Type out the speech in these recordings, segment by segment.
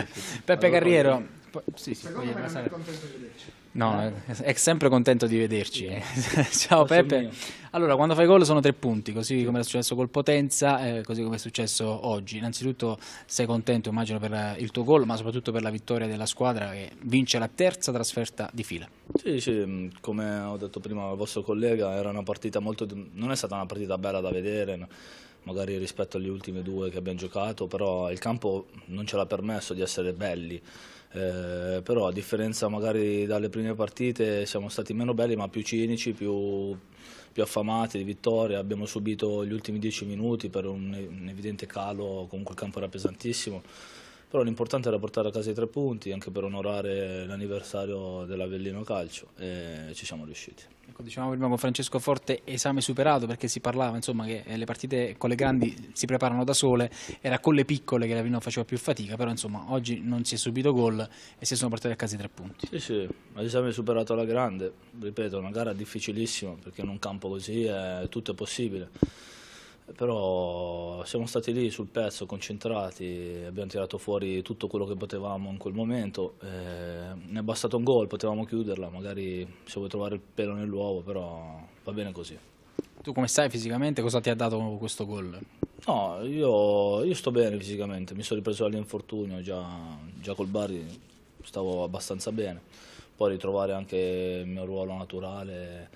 Peppe allora, Carriero. Po- sì, sì, poi, passare... No, eh. è sempre contento di vederci. Eh. Ciao Peppe. Allora, quando fai gol sono tre punti, così come è successo col Potenza, eh, così come è successo oggi. Innanzitutto sei contento, immagino, per il tuo gol, ma soprattutto per la vittoria della squadra che vince la terza trasferta di fila. Sì, sì, mm, come ho detto prima al vostro collega, era una partita molto... non è stata una partita bella da vedere. No? magari rispetto agli ultimi due che abbiamo giocato, però il campo non ce l'ha permesso di essere belli. Eh, però a differenza magari dalle prime partite siamo stati meno belli ma più cinici, più, più affamati di vittoria, abbiamo subito gli ultimi dieci minuti per un, un evidente calo, comunque il campo era pesantissimo però l'importante era portare a casa i tre punti anche per onorare l'anniversario dell'Avellino Calcio e ci siamo riusciti. Ecco, dicevamo prima con Francesco Forte esame superato perché si parlava insomma, che eh, le partite con le grandi si preparano da sole, era con le piccole che la Vino faceva più fatica, però insomma, oggi non si è subito gol e si sono portati a casa i tre punti. Sì, sì, l'esame superato alla grande, ripeto, una gara difficilissima perché in un campo così è eh, tutto è possibile però siamo stati lì sul pezzo, concentrati, abbiamo tirato fuori tutto quello che potevamo in quel momento, eh, ne è bastato un gol, potevamo chiuderla, magari se vuoi trovare il pelo nell'uovo, però va bene così. Tu come stai fisicamente? Cosa ti ha dato questo gol? No, io, io sto bene fisicamente, mi sono ripreso dall'infortunio, già, già col Bari stavo abbastanza bene, poi ritrovare anche il mio ruolo naturale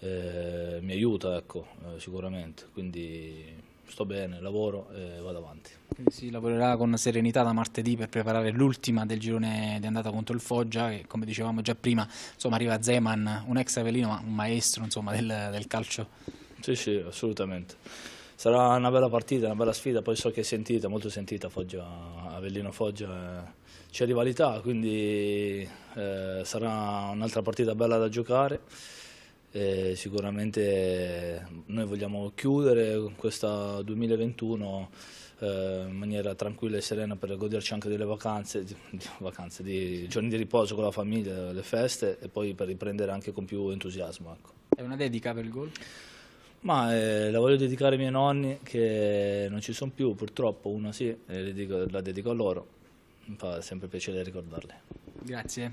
eh, mi aiuta ecco, eh, sicuramente, quindi sto bene, lavoro e vado avanti. Si lavorerà con serenità da martedì per preparare l'ultima del girone di andata contro il Foggia che come dicevamo già prima insomma, arriva Zeman, un ex Avellino ma un maestro insomma, del, del calcio. Sì, sì, assolutamente. Sarà una bella partita, una bella sfida, poi so che è sentita, molto sentita Foggia, Avellino Foggia, eh. c'è rivalità, quindi eh, sarà un'altra partita bella da giocare. E sicuramente noi vogliamo chiudere questa 2021 eh, in maniera tranquilla e serena per goderci anche delle vacanze, di, vacanze, di giorni di riposo con la famiglia, le feste e poi per riprendere anche con più entusiasmo. Ecco. È una dedica per il gol? Ma eh, la voglio dedicare ai miei nonni che non ci sono più purtroppo, una sì, dedico, la dedico a loro, mi fa sempre piacere ricordarli. Grazie.